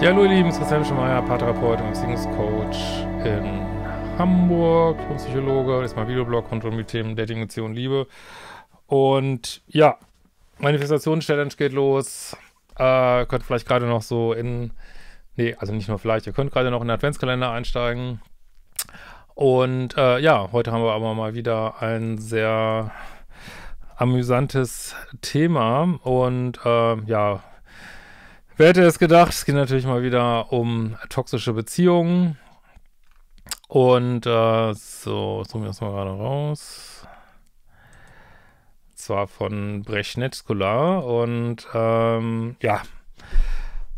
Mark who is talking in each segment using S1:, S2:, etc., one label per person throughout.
S1: Ja, hallo ihr Lieben, es ist Christian Schemeier, Paartherapeut und Beziehungscoach in Hamburg, ich bin Psychologe, das ist mein Videoblog rund um die Themen Dating, Beziehung, Liebe. Und ja, manifestations challenge geht los. Äh, könnt vielleicht gerade noch so in, nee, also nicht nur vielleicht, ihr könnt gerade noch in den Adventskalender einsteigen. Und äh, ja, heute haben wir aber mal wieder ein sehr amüsantes Thema und äh, ja, Wer hätte es gedacht? Es geht natürlich mal wieder um toxische Beziehungen. Und äh, so, suchen wir das mal gerade raus. Und zwar von Brechnetskula. Und ähm, ja,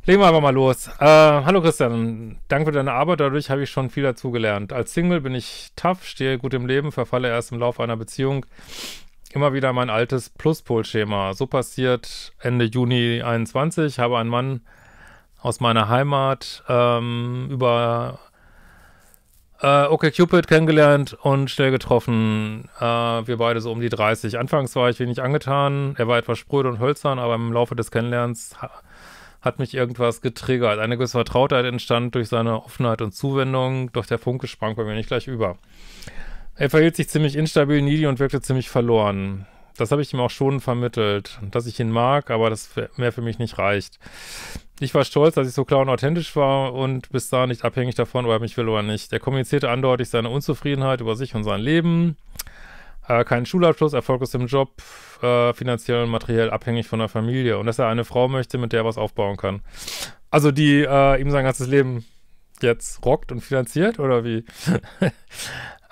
S1: legen wir einfach mal los. Äh, hallo Christian, danke für deine Arbeit. Dadurch habe ich schon viel dazugelernt. Als Single bin ich tough, stehe gut im Leben, verfalle erst im Laufe einer Beziehung immer wieder mein altes Pluspolschema. So passiert Ende Juni 21, habe einen Mann aus meiner Heimat ähm, über äh, Cupid kennengelernt und schnell getroffen. Äh, wir beide so um die 30. Anfangs war ich wenig angetan. Er war etwas spröde und hölzern, aber im Laufe des Kennenlernens hat mich irgendwas getriggert. Eine gewisse Vertrautheit entstand durch seine Offenheit und Zuwendung, doch der Funke sprang bei mir nicht gleich über. Er verhielt sich ziemlich instabil, needy und wirkte ziemlich verloren. Das habe ich ihm auch schon vermittelt, dass ich ihn mag, aber das mehr für mich nicht reicht. Ich war stolz, dass ich so klar und authentisch war und bis dahin nicht abhängig davon, ob er mich will oder nicht. Er kommunizierte andeutig seine Unzufriedenheit über sich und sein Leben. Äh, keinen Schulabschluss, Erfolg ist im Job, äh, finanziell und materiell abhängig von der Familie und dass er eine Frau möchte, mit der er was aufbauen kann. Also die äh, ihm sein ganzes Leben jetzt rockt und finanziert oder wie?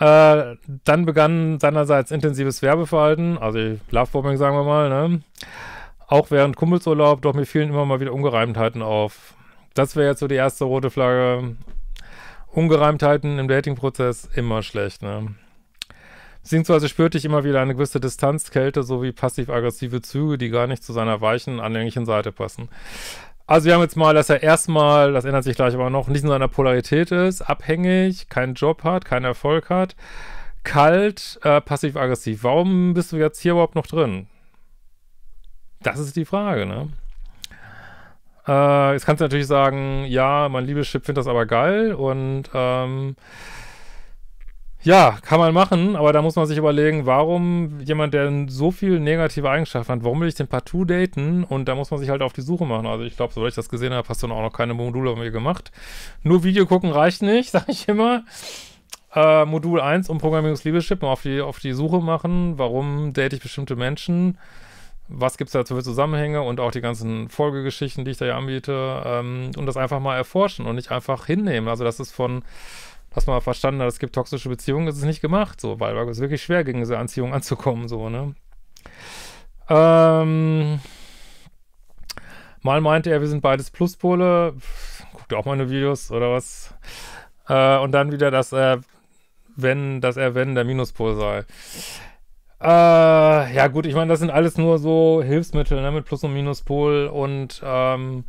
S1: Äh, dann begann seinerseits intensives Werbeverhalten, also Lovebombing sagen wir mal, ne? Auch während Kumpelsurlaub, doch mir fielen immer mal wieder Ungereimtheiten auf. Das wäre jetzt so die erste rote Flagge. Ungereimtheiten im Datingprozess immer schlecht, ne? Beziehungsweise spürte ich immer wieder eine gewisse Distanzkälte sowie passiv-aggressive Züge, die gar nicht zu seiner weichen, anhänglichen Seite passen. Also wir haben jetzt mal, dass er erstmal, das ändert sich gleich aber noch, nicht in seiner Polarität ist, abhängig, keinen Job hat, keinen Erfolg hat, kalt, äh, passiv-aggressiv. Warum bist du jetzt hier überhaupt noch drin? Das ist die Frage, ne? Äh, jetzt kannst du natürlich sagen, ja, mein liebes Chip findet das aber geil und ähm, ja, kann man machen, aber da muss man sich überlegen, warum jemand, der so viel negative Eigenschaften hat, warum will ich den partout daten? Und da muss man sich halt auf die Suche machen. Also ich glaube, sobald ich das gesehen habe, hast du auch noch keine Module von mir gemacht. Nur Video gucken reicht nicht, sage ich immer. Äh, Modul 1 um Programmierungsliebeship mal auf die, auf die Suche machen, warum date ich bestimmte Menschen, was gibt es dazu für Zusammenhänge und auch die ganzen Folgegeschichten, die ich da ja anbiete ähm, und das einfach mal erforschen und nicht einfach hinnehmen. Also das ist von hast du mal verstanden dass es gibt toxische Beziehungen, das ist nicht gemacht, so, weil es wirklich schwer gegen diese Anziehung anzukommen, so, ne? Ähm, mal meinte er, wir sind beides Pluspole. Guckt auch meine Videos oder was? Äh, und dann wieder, dass er, wenn, dass er, wenn, der Minuspol sei. Äh, ja, gut, ich meine, das sind alles nur so Hilfsmittel, ne, mit Plus- und Minuspol und, ähm,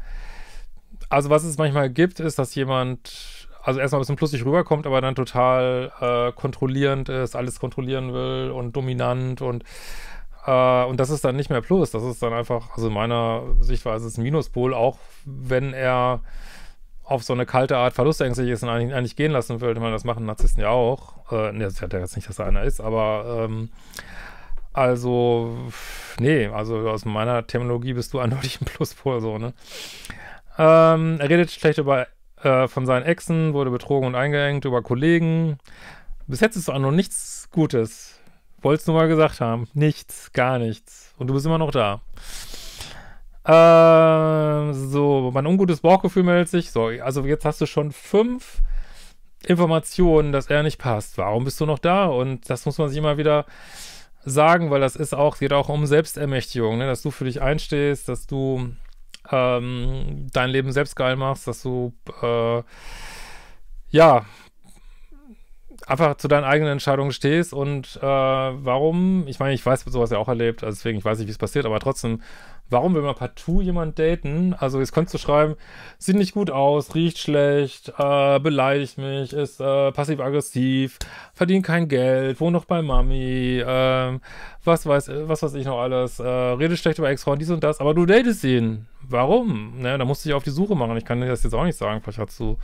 S1: also was es manchmal gibt, ist, dass jemand also erstmal ein bisschen lustig rüberkommt, aber dann total äh, kontrollierend ist, alles kontrollieren will und dominant und äh, und das ist dann nicht mehr Plus, das ist dann einfach, also in meiner Sichtweise ist ein Minuspol, auch wenn er auf so eine kalte Art verlustängstlich ist und eigentlich, eigentlich gehen lassen will. Ich meine, das machen Narzissten ja auch. Äh, ne, das hat ja jetzt nicht, dass er einer ist, aber ähm, also, nee, also aus meiner Terminologie bist du eindeutig ein Pluspol, so, ne? Ähm, er redet schlecht über äh, von seinen Exen, wurde betrogen und eingeengt über Kollegen. Bis jetzt ist auch noch nichts Gutes. Wolltest du mal gesagt haben. Nichts, gar nichts. Und du bist immer noch da. Äh, so, mein ungutes Bauchgefühl meldet sich. So, also jetzt hast du schon fünf Informationen, dass er nicht passt. Warum bist du noch da? Und das muss man sich immer wieder sagen, weil das ist auch, geht auch um Selbstermächtigung, ne? dass du für dich einstehst, dass du ähm, dein Leben selbst geil machst, dass du äh, ja einfach zu deinen eigenen Entscheidungen stehst und äh, warum, ich meine, ich weiß sowas ja auch erlebt, also deswegen, ich weiß nicht, wie es passiert, aber trotzdem warum will man partout jemanden daten? Also jetzt könntest du schreiben, sieht nicht gut aus, riecht schlecht, äh, beleidigt mich, ist äh, passiv-aggressiv, verdient kein Geld, wohnt noch bei Mami, äh, was weiß, was weiß ich noch alles, äh, redet schlecht über ex frauen dies und das, aber du datest ihn. Warum? Ne, da musst du dich auf die Suche machen. Ich kann dir das jetzt auch nicht sagen. Vielleicht hast du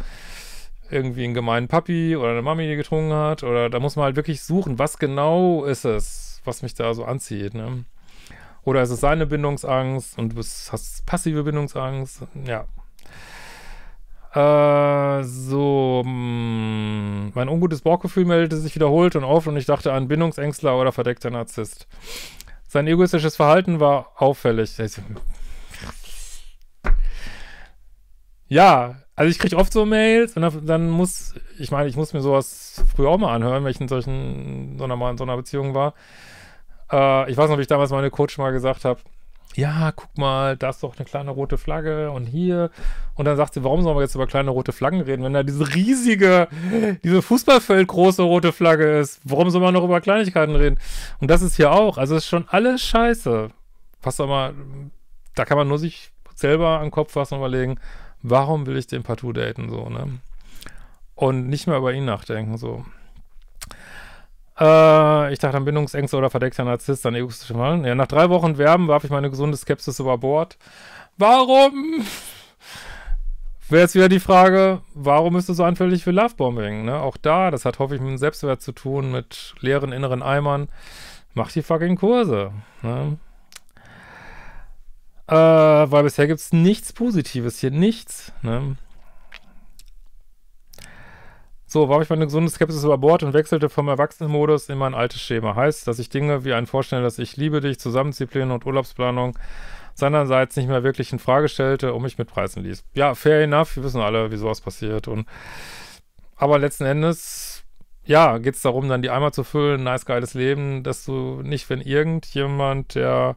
S1: irgendwie einen gemeinen Papi oder eine Mami, die getrunken hat. Oder da muss man halt wirklich suchen, was genau ist es, was mich da so anzieht, ne? Oder ist es seine Bindungsangst und du hast passive Bindungsangst? Ja. Äh, so, mh, hm, mein ungutes Bauchgefühl meldete sich wiederholt und oft und ich dachte an Bindungsängstler oder verdeckter Narzisst. Sein egoistisches Verhalten war auffällig. Ja, also ich kriege oft so Mails und dann muss, ich meine, ich muss mir sowas früher auch mal anhören, wenn ich in solchen, so einer, so einer Beziehung war. Äh, ich weiß noch, wie ich damals meine Coach mal gesagt habe, ja, guck mal, da ist doch eine kleine rote Flagge und hier. Und dann sagt sie, warum sollen wir jetzt über kleine rote Flaggen reden, wenn da diese riesige, diese Fußballfeld große rote Flagge ist? Warum soll man noch über Kleinigkeiten reden? Und das ist hier auch. Also es ist schon alles scheiße. Passt doch mal, da kann man nur sich selber am Kopf fassen und überlegen, warum will ich den partout daten, so, ne? Und nicht mehr über ihn nachdenken, so. Äh, ich dachte an Bindungsängste oder verdeckter Narzisst, an egoistische Mann. Ja, nach drei Wochen Werben warf ich meine gesunde Skepsis über Bord. Warum? Wäre jetzt wieder die Frage, warum bist du so anfällig für Lovebombing? Ne? Auch da, das hat hoffe ich mit Selbstwert zu tun, mit leeren inneren Eimern. Mach die fucking Kurse. Ne? Äh, weil bisher gibt es nichts Positives hier, nichts. Ne? So warf ich meine gesunde Skepsis über Bord und wechselte vom Erwachsenenmodus in mein altes Schema. Heißt, dass ich Dinge wie ein Vorstellen, dass ich liebe dich, Zusammenzipline und Urlaubsplanung seinerseits nicht mehr wirklich in Frage stellte und mich mitpreisen ließ. Ja, fair enough, wir wissen alle, wie sowas passiert. Und aber letzten Endes, ja, geht es darum, dann die Eimer zu füllen, ein nice, geiles Leben, dass du nicht, wenn irgendjemand, der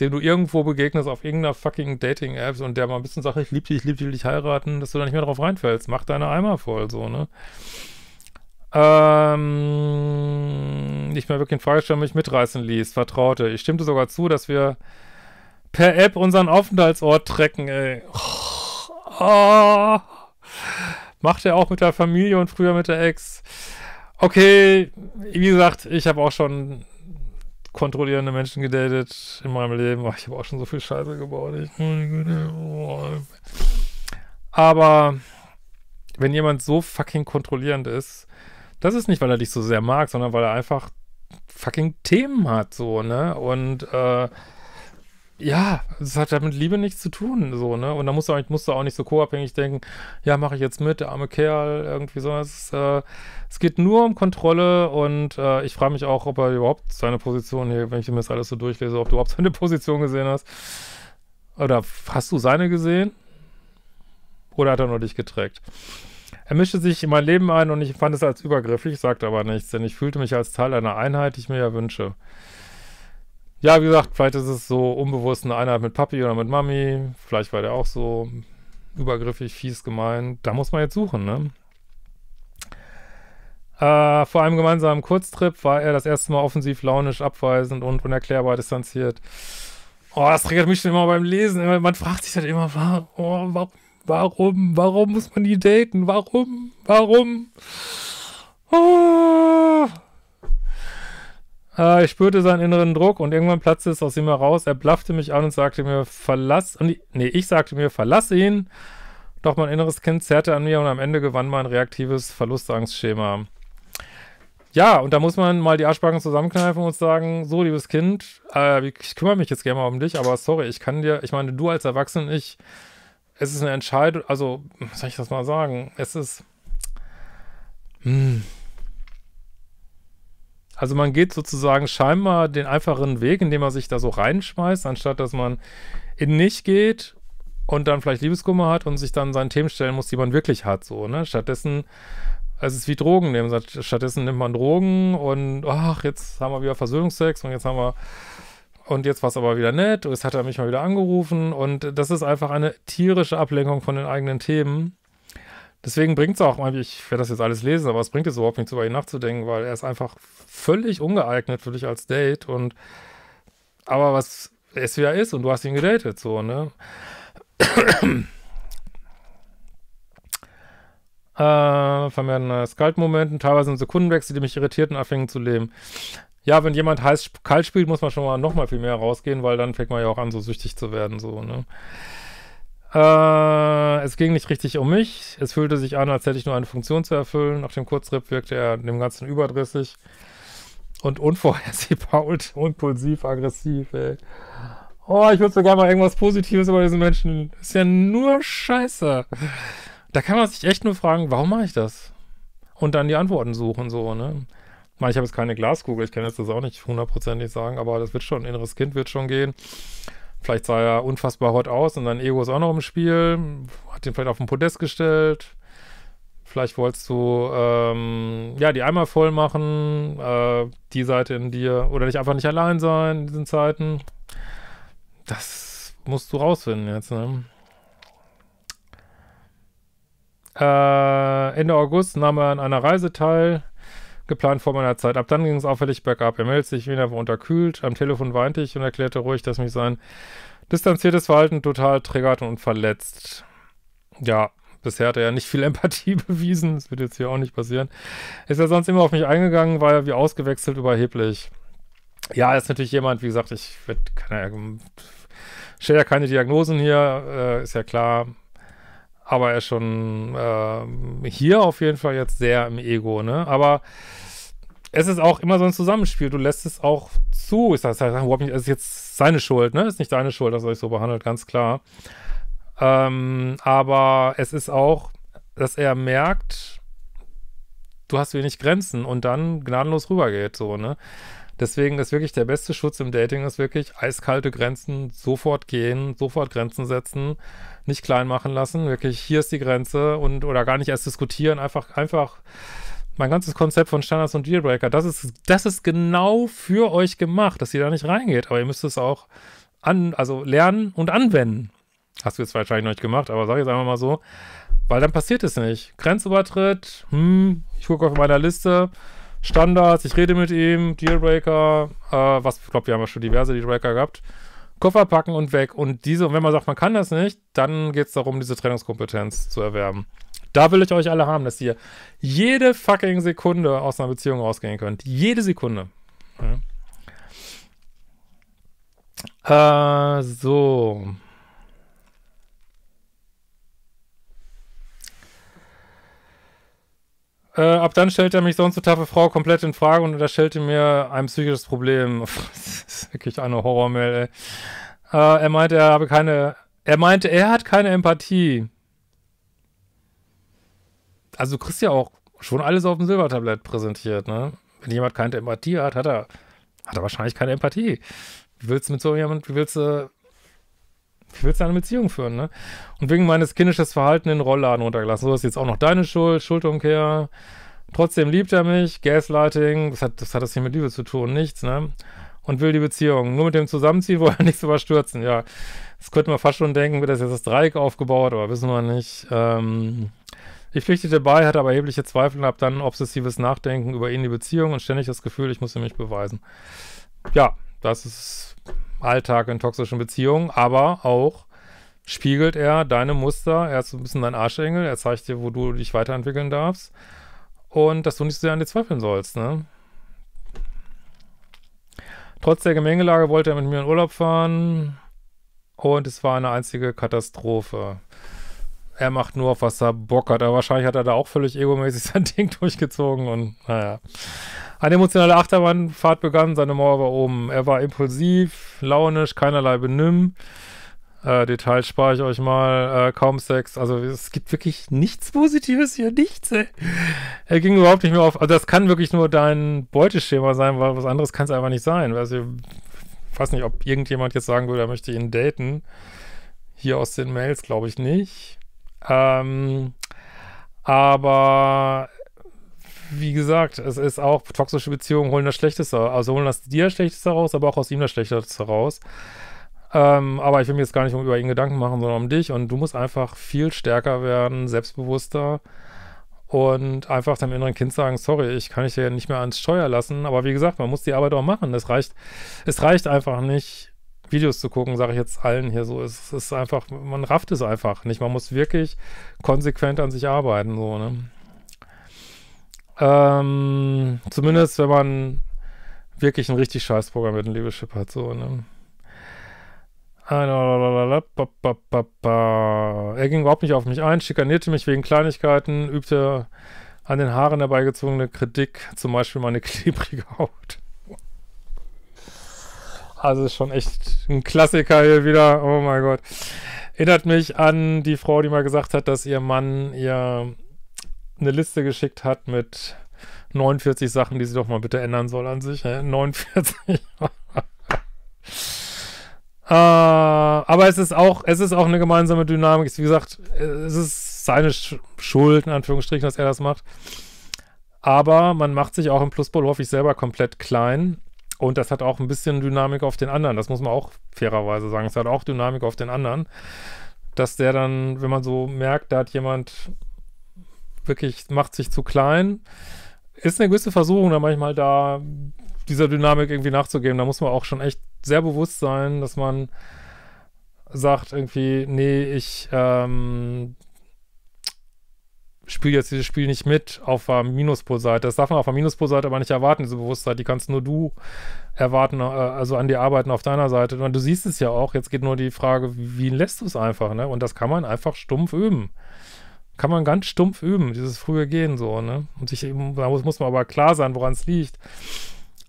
S1: dem du irgendwo begegnest auf irgendeiner fucking Dating-App und der mal ein bisschen sagt, ich liebe dich, ich liebe dich, will dich heiraten, dass du da nicht mehr drauf reinfällst. Mach deine Eimer voll, so, ne? Ähm, nicht mehr wirklich in Frage stellen, mich mitreißen ließ, vertraute. Ich stimmte sogar zu, dass wir per App unseren Aufenthaltsort trecken, ey. Oh, oh. Macht er auch mit der Familie und früher mit der Ex. Okay, wie gesagt, ich habe auch schon kontrollierende Menschen gedatet in meinem Leben. ich habe auch schon so viel Scheiße gebaut. Aber wenn jemand so fucking kontrollierend ist, das ist nicht, weil er dich so sehr mag, sondern weil er einfach fucking Themen hat, so, ne? Und äh, ja, es hat damit Liebe nichts zu tun, so, ne? Und da musst du, auch, musst du auch nicht so co-abhängig denken, ja, mache ich jetzt mit, der arme Kerl, irgendwie so. Es, äh, es geht nur um Kontrolle und äh, ich frage mich auch, ob er überhaupt seine Position hier, wenn ich mir das alles so durchlese, ob du überhaupt seine Position gesehen hast. Oder hast du seine gesehen? Oder hat er nur dich geträgt? Er mischte sich in mein Leben ein und ich fand es als übergriffig, sagte aber nichts, denn ich fühlte mich als Teil einer Einheit, die ich mir ja wünsche. Ja, wie gesagt, vielleicht ist es so unbewusst eine Einheit mit Papi oder mit Mami. Vielleicht war der auch so übergriffig, fies, gemeint. Da muss man jetzt suchen, ne? Äh, vor einem gemeinsamen Kurztrip war er das erste Mal offensiv launisch, abweisend und unerklärbar distanziert. Oh, das triggert mich schon immer beim Lesen. Man fragt sich dann halt immer, warum, oh, warum, warum muss man die daten? Warum, warum? Oh. Äh, ich spürte seinen inneren Druck und irgendwann platzte es aus ihm heraus. Er blaffte mich an und sagte mir, verlass, und ich, nee, ich sagte mir, verlass ihn. Doch mein inneres Kind zerrte an mir und am Ende gewann mein reaktives Verlustangstschema. Ja, und da muss man mal die Arschbacken zusammenkneifen und sagen, so, liebes Kind, äh, ich kümmere mich jetzt gerne mal um dich, aber sorry, ich kann dir, ich meine, du als Erwachsener, ich, es ist eine Entscheidung, also, soll ich das mal sagen, es ist, mh, hm. Also man geht sozusagen scheinbar den einfachen Weg, indem man sich da so reinschmeißt, anstatt dass man in nicht geht und dann vielleicht Liebeskummer hat und sich dann seinen Themen stellen muss, die man wirklich hat, so, ne? Stattdessen, es ist wie Drogen nehmen, stattdessen nimmt man Drogen und, ach, jetzt haben wir wieder Versöhnungsex und jetzt haben wir, und jetzt war es aber wieder nett und jetzt hat er mich mal wieder angerufen und das ist einfach eine tierische Ablenkung von den eigenen Themen Deswegen bringt es auch, ich werde das jetzt alles lesen, aber es bringt jetzt überhaupt nichts, über ihn nachzudenken, weil er ist einfach völlig ungeeignet für dich als Date und aber was es er ist und du hast ihn gedatet, so, ne? äh, vermehren äh, Skaltmomenten, teilweise in Sekundenwechsel, die mich irritierten, anfingen zu leben. Ja, wenn jemand heiß kalt spielt, muss man schon mal nochmal viel mehr rausgehen, weil dann fängt man ja auch an, so süchtig zu werden, so, ne? Äh, es ging nicht richtig um mich. Es fühlte sich an, als hätte ich nur eine Funktion zu erfüllen. Nach dem Kurztrip wirkte er dem Ganzen überdrüssig und unvorhersehbar und impulsiv, aggressiv, ey. Oh, ich würde sogar mal irgendwas Positives über diesen Menschen. Ist ja nur Scheiße. Da kann man sich echt nur fragen, warum mache ich das? Und dann die Antworten suchen, so, ne? Ich meine, ich habe jetzt keine Glaskugel, ich kann jetzt das auch nicht hundertprozentig sagen, aber das wird schon, ein inneres Kind wird schon gehen. Vielleicht sah er unfassbar hot aus und sein Ego ist auch noch im Spiel. Hat ihn vielleicht auf den Podest gestellt. Vielleicht wolltest du ähm, ja die Eimer voll machen, äh, die Seite in dir oder nicht einfach nicht allein sein in diesen Zeiten. Das musst du rausfinden jetzt. Ne? Äh, Ende August nahm er an einer Reise teil geplant vor meiner Zeit. Ab dann ging es auffällig bergab. Er meldete sich wieder, war unterkühlt. Am Telefon weinte ich und erklärte ruhig, dass mich sein distanziertes Verhalten total triggert und verletzt. Ja, bisher hat er ja nicht viel Empathie bewiesen. Das wird jetzt hier auch nicht passieren. Ist er sonst immer auf mich eingegangen, war er wie ausgewechselt überheblich. Ja, er ist natürlich jemand, wie gesagt, ich werde keine, stelle ja keine Diagnosen hier, äh, ist ja klar aber er ist schon äh, hier auf jeden Fall jetzt sehr im Ego, ne? Aber es ist auch immer so ein Zusammenspiel. Du lässt es auch zu. Ist das, nicht, ist jetzt seine Schuld, ne? Ist nicht deine Schuld, dass er euch so behandelt, ganz klar. Ähm, aber es ist auch, dass er merkt, du hast wenig Grenzen und dann gnadenlos rübergeht, so, ne? Deswegen ist wirklich der beste Schutz im Dating ist wirklich eiskalte Grenzen, sofort gehen, sofort Grenzen setzen nicht klein machen lassen. Wirklich, hier ist die Grenze und oder gar nicht erst diskutieren, einfach, einfach mein ganzes Konzept von Standards und Dealbreaker, das ist, das ist genau für euch gemacht, dass ihr da nicht reingeht. Aber ihr müsst es auch an, also lernen und anwenden. Hast du jetzt wahrscheinlich noch nicht gemacht, aber sag ich es einfach mal so. Weil dann passiert es nicht. Grenzübertritt, hm, ich gucke auf meiner Liste. Standards, ich rede mit ihm, Dealbreaker, äh, was, ich glaube, wir haben ja schon diverse Dealbreaker gehabt. Koffer packen und weg. Und diese, und wenn man sagt, man kann das nicht, dann geht es darum, diese Trennungskompetenz zu erwerben. Da will ich euch alle haben, dass ihr jede fucking Sekunde aus einer Beziehung rausgehen könnt. Jede Sekunde. Ja. Äh, so. Äh, ab dann stellte er mich sonst so taffe Frau komplett in Frage und unterstellte mir ein psychisches Problem. das ist wirklich eine Horrormail, ey. Äh, er meinte, er habe keine. Er meinte, er hat keine Empathie. Also du kriegst ja auch schon alles auf dem Silbertablett präsentiert, ne? Wenn jemand keine Empathie hat, hat er, hat er wahrscheinlich keine Empathie. Wie willst du mit so jemandem, wie willst du willst du eine Beziehung führen, ne? Und wegen meines kindisches Verhalten den Rollladen runtergelassen. So ist jetzt auch noch deine Schuld, Schuldumkehr. Trotzdem liebt er mich, Gaslighting, das hat, das hat das hier mit Liebe zu tun, nichts, ne? Und will die Beziehung. Nur mit dem Zusammenziehen wollen er nichts überstürzen, ja. Das könnte man fast schon denken, wird das jetzt das Dreieck aufgebaut, aber wissen wir nicht. Ähm, ich pflichtete bei, hatte aber erhebliche Zweifel und habe dann obsessives Nachdenken über ihn, die Beziehung und ständig das Gefühl, ich muss mich beweisen. Ja, das ist Alltag in toxischen Beziehungen, aber auch spiegelt er deine Muster. Er ist so ein bisschen dein Arschengel. Er zeigt dir, wo du dich weiterentwickeln darfst. Und dass du nicht so sehr an dir zweifeln sollst, ne? Trotz der Gemengelage wollte er mit mir in Urlaub fahren. Und es war eine einzige Katastrophe. Er macht nur auf, was er Bock hat. Aber wahrscheinlich hat er da auch völlig egomäßig sein Ding durchgezogen. Und naja. Eine emotionale Achterbahnfahrt begann, seine Mauer war oben. Er war impulsiv, launisch, keinerlei Benimm. Äh, Details spare ich euch mal. Äh, kaum Sex. Also es gibt wirklich nichts Positives hier, nichts. Ey. Er ging überhaupt nicht mehr auf. Also das kann wirklich nur dein Beuteschema sein, weil was anderes kann es einfach nicht sein. Also, ich weiß nicht, ob irgendjemand jetzt sagen würde, er möchte ihn daten. Hier aus den Mails glaube ich nicht. Ähm, aber wie gesagt, es ist auch, toxische Beziehungen holen das Schlechteste, also holen das dir das Schlechteste raus, aber auch aus ihm das Schlechteste raus. Ähm, aber ich will mir jetzt gar nicht über ihn Gedanken machen, sondern um dich. Und du musst einfach viel stärker werden, selbstbewusster und einfach deinem inneren Kind sagen, sorry, ich kann dich ja nicht mehr ans Steuer lassen. Aber wie gesagt, man muss die Arbeit auch machen. Es reicht, es reicht einfach nicht, Videos zu gucken, sage ich jetzt allen hier so. Es ist einfach, man rafft es einfach nicht. Man muss wirklich konsequent an sich arbeiten, so, ne? Ähm, zumindest, wenn man wirklich einen richtig scheiß Programm mit programmierten Liebeschip hat, so, ne? Er ging überhaupt nicht auf mich ein, schikanierte mich wegen Kleinigkeiten, übte an den Haaren herbeigezogene Kritik, zum Beispiel meine klebrige Haut. Also ist schon echt ein Klassiker hier wieder. Oh mein Gott. Erinnert mich an die Frau, die mal gesagt hat, dass ihr Mann ihr eine Liste geschickt hat mit 49 Sachen, die sie doch mal bitte ändern soll an sich. 49. äh, ah, aber es ist auch, es ist auch eine gemeinsame Dynamik. Wie gesagt, es ist seine Sch Schuld, in Anführungsstrichen, dass er das macht. Aber man macht sich auch im Pluspol häufig selber komplett klein. Und das hat auch ein bisschen Dynamik auf den anderen. Das muss man auch fairerweise sagen. Es hat auch Dynamik auf den anderen. Dass der dann, wenn man so merkt, da hat jemand wirklich macht sich zu klein. Ist eine gewisse Versuchung, da manchmal da dieser Dynamik irgendwie nachzugeben. Da muss man auch schon echt sehr bewusst sein, dass man sagt irgendwie, nee, ich ähm, spiele jetzt dieses Spiel nicht mit auf der Minuspolseite. Das darf man auf der Minuspolseite aber nicht erwarten, diese Bewusstheit. Die kannst nur du erwarten, äh, also an dir arbeiten auf deiner Seite. Und du siehst es ja auch. Jetzt geht nur die Frage, wie lässt du es einfach? Ne? Und das kann man einfach stumpf üben kann man ganz stumpf üben, dieses frühe Gehen so, ne? Und sich eben, da muss, muss man aber klar sein, woran es liegt.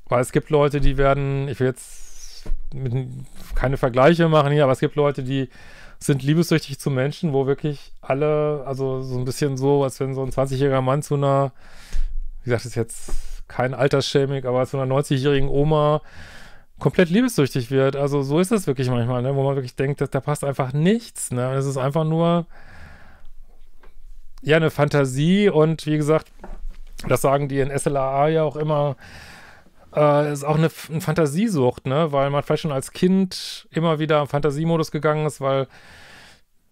S1: Weil es gibt Leute, die werden, ich will jetzt mit, keine Vergleiche machen hier, aber es gibt Leute, die sind liebessüchtig zu Menschen, wo wirklich alle, also so ein bisschen so, als wenn so ein 20-jähriger Mann zu einer, wie gesagt, das ist jetzt kein altersschämig, aber zu einer 90-jährigen Oma komplett liebessüchtig wird. Also so ist es wirklich manchmal, ne? wo man wirklich denkt, dass, da passt einfach nichts. Ne? Es ist einfach nur, eher eine Fantasie und wie gesagt, das sagen die in SLAA ja auch immer, äh, ist auch eine, eine, Fantasiesucht, ne? Weil man vielleicht schon als Kind immer wieder im Fantasiemodus gegangen ist, weil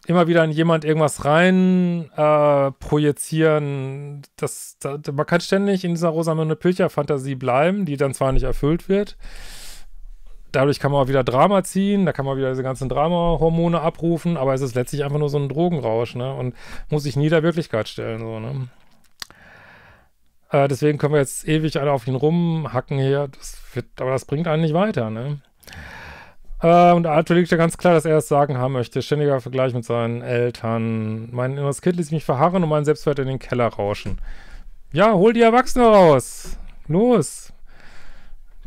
S1: immer wieder in jemand irgendwas rein äh, projizieren. Das, das, man kann ständig in dieser Rosamunde Pilcher-Fantasie bleiben, die dann zwar nicht erfüllt wird, dadurch kann man auch wieder Drama ziehen, da kann man wieder diese ganzen Drama-Hormone abrufen, aber es ist letztlich einfach nur so ein Drogenrausch, ne? Und muss sich nie der Wirklichkeit stellen, so, ne? Äh, deswegen können wir jetzt ewig alle auf ihn rumhacken hier, das wird, aber das bringt einen nicht weiter, ne? Äh, und Arthur liegt ja ganz klar, dass er es sagen haben möchte. Ständiger Vergleich mit seinen Eltern. Mein inneres Kind ließ mich verharren und mein Selbstwert in den Keller rauschen. Ja, hol die Erwachsene raus. Los.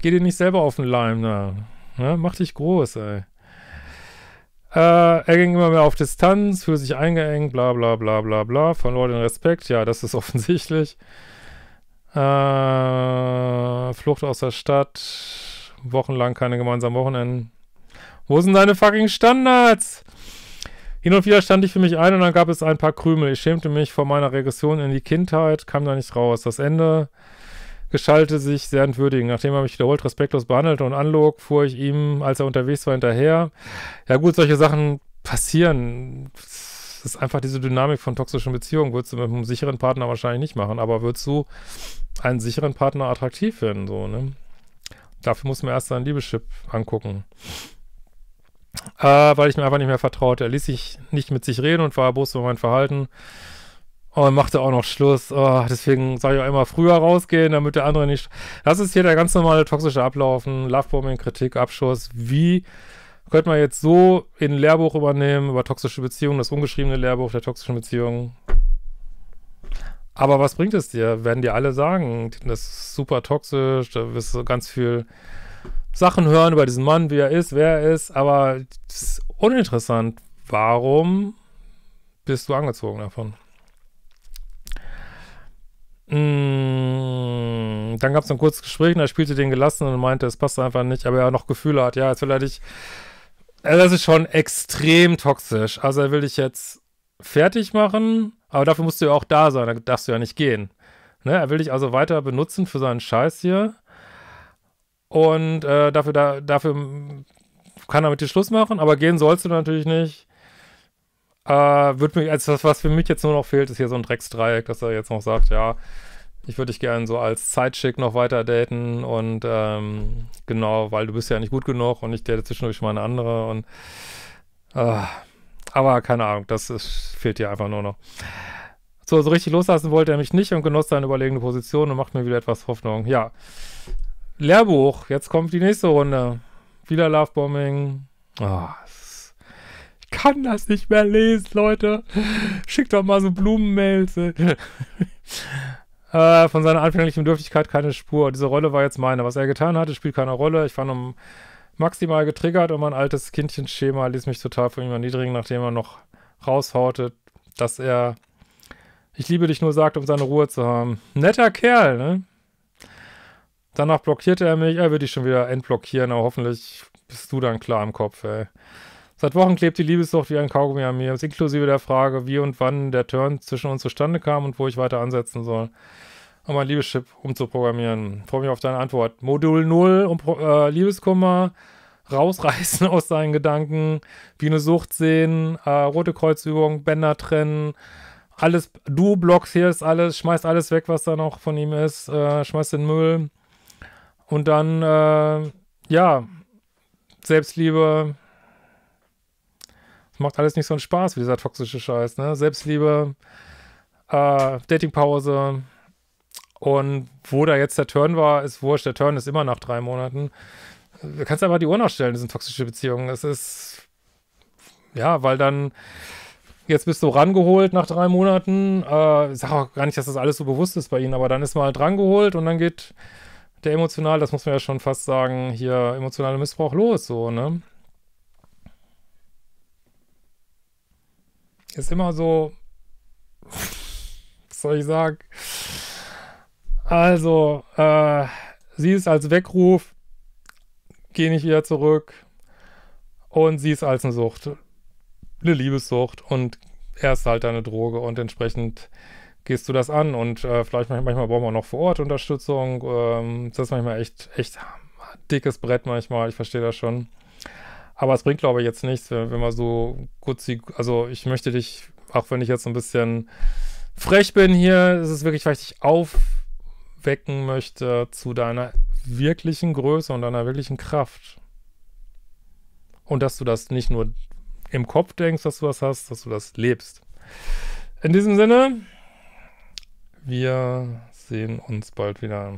S1: Geh dir nicht selber auf den Leim, ne? Ne? Mach dich groß, ey. Äh, er ging immer mehr auf Distanz, fühlte sich eingeengt, bla bla bla bla bla, verlor den Respekt, ja, das ist offensichtlich. Äh, Flucht aus der Stadt, wochenlang keine gemeinsamen Wochenenden. Wo sind deine fucking Standards? Hin und wieder stand ich für mich ein und dann gab es ein paar Krümel. Ich schämte mich vor meiner Regression in die Kindheit, kam da nicht raus. Das Ende gestallte sich sehr entwürdigend. Nachdem er mich wiederholt respektlos behandelte und anlog, fuhr ich ihm, als er unterwegs war, hinterher. Ja gut, solche Sachen passieren. Das ist einfach diese Dynamik von toxischen Beziehungen. Würdest du mit einem sicheren Partner wahrscheinlich nicht machen, aber würdest du einen sicheren Partner attraktiv finden, so, ne? Dafür muss man erst seinen Liebeschip angucken. Äh, weil ich mir einfach nicht mehr vertraute. Er ließ sich nicht mit sich reden und war erbost über mein Verhalten. Und oh, machte auch noch Schluss. Oh, deswegen soll ich auch immer früher rausgehen, damit der andere nicht. Das ist hier der ganz normale toxische Ablaufen. Lovebombing, Kritik, Abschuss. Wie könnte man jetzt so in ein Lehrbuch übernehmen über toxische Beziehungen, das ungeschriebene Lehrbuch der toxischen Beziehungen? Aber was bringt es dir, wenn dir alle sagen, das ist super toxisch, da wirst du ganz viel Sachen hören über diesen Mann, wie er ist, wer er ist, aber das ist uninteressant. Warum bist du angezogen davon? Mm, dann gab es ein kurzes Gespräch und er spielte den gelassen und meinte, es passt einfach nicht, aber er noch Gefühle hat. Ja, jetzt will er dich. Also das ist schon extrem toxisch. Also er will dich jetzt fertig machen, aber dafür musst du ja auch da sein, da darfst du ja nicht gehen. Ne? Er will dich also weiter benutzen für seinen Scheiß hier. Und äh, dafür, da, dafür kann er mit dir Schluss machen, aber gehen sollst du natürlich nicht. Äh, wird mir, also das, was für mich jetzt nur noch fehlt, ist hier so ein Drecksdreieck, dass er jetzt noch sagt, ja, ich würde dich gerne so als Zeitschick noch weiter daten und ähm, genau, weil du bist ja nicht gut genug und ich date zwischendurch mal eine andere und äh, aber keine Ahnung, das ist, fehlt dir einfach nur noch. So, so richtig loslassen wollte er mich nicht und genoss seine überlegene Position und macht mir wieder etwas Hoffnung. Ja. Lehrbuch, jetzt kommt die nächste Runde. Wieder Lovebombing. Ah, oh, kann das nicht mehr lesen, Leute. Schickt doch mal so Blumenmails. äh, von seiner anfänglichen Dürftigkeit keine Spur. Diese Rolle war jetzt meine. Was er getan hatte, spielt keine Rolle. Ich war nur maximal getriggert und mein altes Kindchenschema ließ mich total von ihm erniedrigen, nachdem er noch raushautet, dass er ich liebe dich nur sagt, um seine Ruhe zu haben. Netter Kerl, ne? Danach blockierte er mich. Er würde dich schon wieder entblockieren, aber hoffentlich bist du dann klar im Kopf, ey. Seit Wochen klebt die Liebessucht wie ein Kaugummi an mir, inklusive der Frage, wie und wann der Turn zwischen uns zustande kam und wo ich weiter ansetzen soll, um mein Liebeschip umzuprogrammieren. Freue mich auf deine Antwort. Modul 0, um, äh, Liebeskummer, rausreißen aus seinen Gedanken, wie eine Sucht sehen, äh, rote Kreuzübung, Bänder trennen, alles, du blockst hier ist alles, schmeißt alles weg, was da noch von ihm ist, äh, schmeißt den Müll. Und dann, äh, ja, Selbstliebe, macht alles nicht so einen Spaß wie dieser toxische Scheiß, ne? Selbstliebe, äh, Datingpause. Und wo da jetzt der Turn war, ist wurscht. Der Turn ist immer nach drei Monaten. Du kannst einfach die Uhr nachstellen, das sind toxische Beziehungen. Es ist, ja, weil dann, jetzt bist du rangeholt nach drei Monaten. Äh, ich sage auch gar nicht, dass das alles so bewusst ist bei ihnen, aber dann ist mal halt rangeholt und dann geht der emotional, das muss man ja schon fast sagen, hier emotionale Missbrauch los, so, ne? ist immer so, was soll ich sagen? Also, äh, sie ist als Weckruf, gehe nicht wieder zurück. Und sie ist als eine Sucht, eine Liebessucht. Und er ist halt eine Droge. Und entsprechend gehst du das an. Und äh, vielleicht manchmal brauchen wir noch vor Ort Unterstützung. Ähm, das ist manchmal echt, echt dickes Brett manchmal. Ich verstehe das schon. Aber es bringt, glaube ich, jetzt nichts, wenn, wenn man so gut sie. Also, ich möchte dich, auch wenn ich jetzt ein bisschen frech bin hier, ist es wirklich, weil ich dich aufwecken möchte zu deiner wirklichen Größe und deiner wirklichen Kraft. Und dass du das nicht nur im Kopf denkst, dass du das hast, dass du das lebst. In diesem Sinne, wir sehen uns bald wieder.